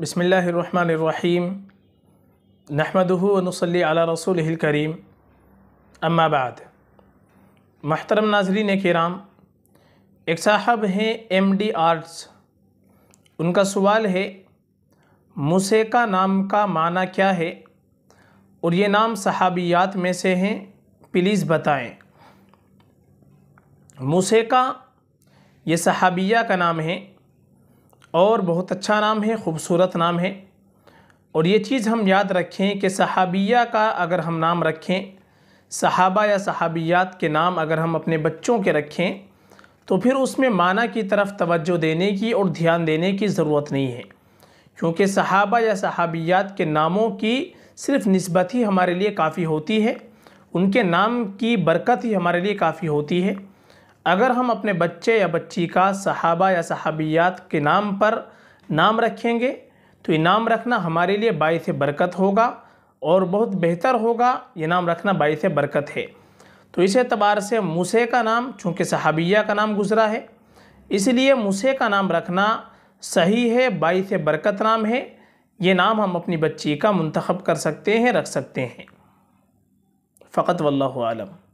बसमीम अला रसूल करीम अम्माबाद महतरम नाजरीन कराम एक साहब हैं एम डी आर्ट्स उनका सवाल है मुसेका नाम का माना क्या है और ये नाम सहाबियात में से हैं प्लीज़ बताएं मुसेका ये सहाबिया का नाम है और बहुत अच्छा नाम है ख़ूबसूरत नाम है और ये चीज़ हम याद रखें कि सहाबिया का अगर हम नाम रखें सहाबा या सहाबियात के नाम अगर हम अपने बच्चों के रखें तो फिर उसमें माना की तरफ तवज्जो देने की और ध्यान देने की ज़रूरत नहीं है क्योंकि सहाबा या सहाबियात के नामों की सिर्फ नस्बत ही हमारे लिए काफ़ी होती है उनके नाम की बरकत ही हमारे लिए काफ़ी होती है अगर हम अपने बच्चे या बच्ची का सहाबा या सहाबियात के नाम पर नाम रखेंगे तो ये नाम रखना हमारे लिए बाईस बरकत होगा और बहुत बेहतर होगा ये नाम रखना बाईस बरकत है तो इस एतबार से मूसे का नाम चूँकि सहाबिया का नाम गुज़रा है इसलिए मूसे का नाम रखना सही है बाईस बरकत नाम है ये नाम हम अपनी बच्ची का मंतखब कर सकते हैं रख सकते हैं फ़कत वल्लम